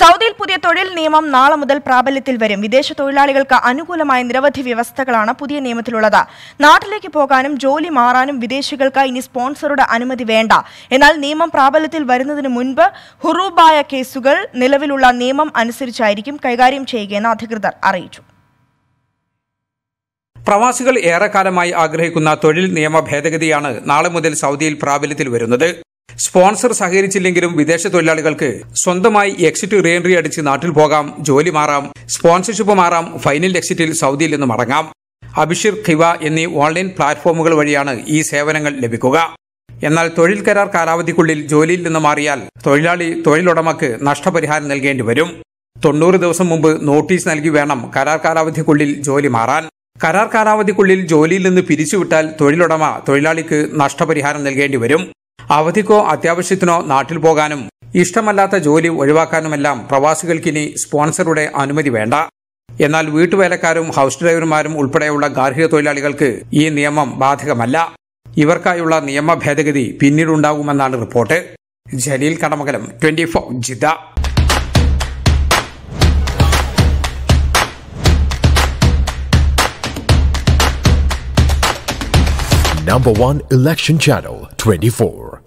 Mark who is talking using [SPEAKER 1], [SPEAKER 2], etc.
[SPEAKER 1] സൗദിയിൽ പുതിയ തൊഴിൽ നിയമം നാളെ മുതൽ പ്രാബല്യത്തിൽ വരും വിദേശ തൊഴിലാളികൾക്ക് അനുകൂലമായ നിരവധി വ്യവസ്ഥകളാണ് പുതിയ നിയമത്തിലുള്ളത് നാട്ടിലേക്ക് പോകാനും ജോലി മാറാനും വിദേശികൾക്ക് ഇനി സ്പോൺസറുടെ അനുമതി വേണ്ട എന്നാൽ നിയമം പ്രാബല്യത്തിൽ വരുന്നതിന് മുൻപ് ഹുറൂബായ കേസുകൾ നിലവിലുള്ള നിയമം അനുസരിച്ചായിരിക്കും കൈകാര്യം ചെയ്യുകയെന്ന് അധികൃതർ അറിയിച്ചു
[SPEAKER 2] പ്രവാസികൾ ഏറെക്കാലമായി ആഗ്രഹിക്കുന്ന തൊഴിൽ നിയമ ഭേദഗതിയാണ് നാളെ മുതൽ സൗദിയിൽ പ്രാബല്യത്തിൽ വരുന്നത് സ്പോൺസർ സഹകരിച്ചില്ലെങ്കിലും വിദേശ തൊഴിലാളികൾക്ക് സ്വന്തമായി എക്സിറ്റ് റീഎൻട്രി അടിച്ച് നാട്ടിൽ പോകാം ജോലി മാറാം സ്പോൺസർഷിപ്പ് മാറാം ഫൈനൽ എക്സിറ്റിൽ സൗദിയിൽ നിന്ന് മടങ്ങാം അബിഷിർ ഖിവ എന്നീ ഓൺലൈൻ പ്ലാറ്റ്ഫോമുകൾ വഴിയാണ് ഈ സേവനങ്ങൾ ലഭിക്കുക എന്നാൽ തൊഴിൽ കരാർ കാലാവധിക്കുള്ളിൽ ജോലിയിൽ നിന്ന് മാറിയാൽ തൊഴിലാളി തൊഴിലുടമക്ക് നഷ്ടപരിഹാരം നൽകേണ്ടി വരും തൊണ്ണൂറ് ദിവസം മുമ്പ് നോട്ടീസ് നൽകി വേണം കരാർ കാലാവധിക്കുള്ളിൽ ജോലി മാറാൻ കരാർ കാലാവധിക്കുള്ളിൽ ജോലിയിൽ നിന്ന് പിരിച്ചുവിട്ടാൽ തൊഴിലുടമ തൊഴിലാളിക്ക് നഷ്ടപരിഹാരം നൽകേണ്ടി വരും അവധിക്കോ അത്യാവശ്യത്തിനോ നാട്ടിൽ പോകാനും ഇഷ്ടമല്ലാത്ത ജോലി ഒഴിവാക്കാനുമെല്ലാം പ്രവാസികൾക്കിനി സ്പോൺസറുടെ അനുമതി വേണ്ട എന്നാൽ വീട്ടുവേലക്കാരും ഹൌസ് ഡ്രൈവർമാരും ഉൾപ്പെടെയുള്ള ഗാർഹിക തൊഴിലാളികൾക്ക് ഈ നിയമം ബാധകമല്ല ഇവർക്കായുള്ള നിയമ ഭേദഗതി പിന്നീടുണ്ടാകുമെന്നാണ് റിപ്പോർട്ട് ജലീൽ കടമകലം twenty four Jeddah
[SPEAKER 1] number one election channel 24.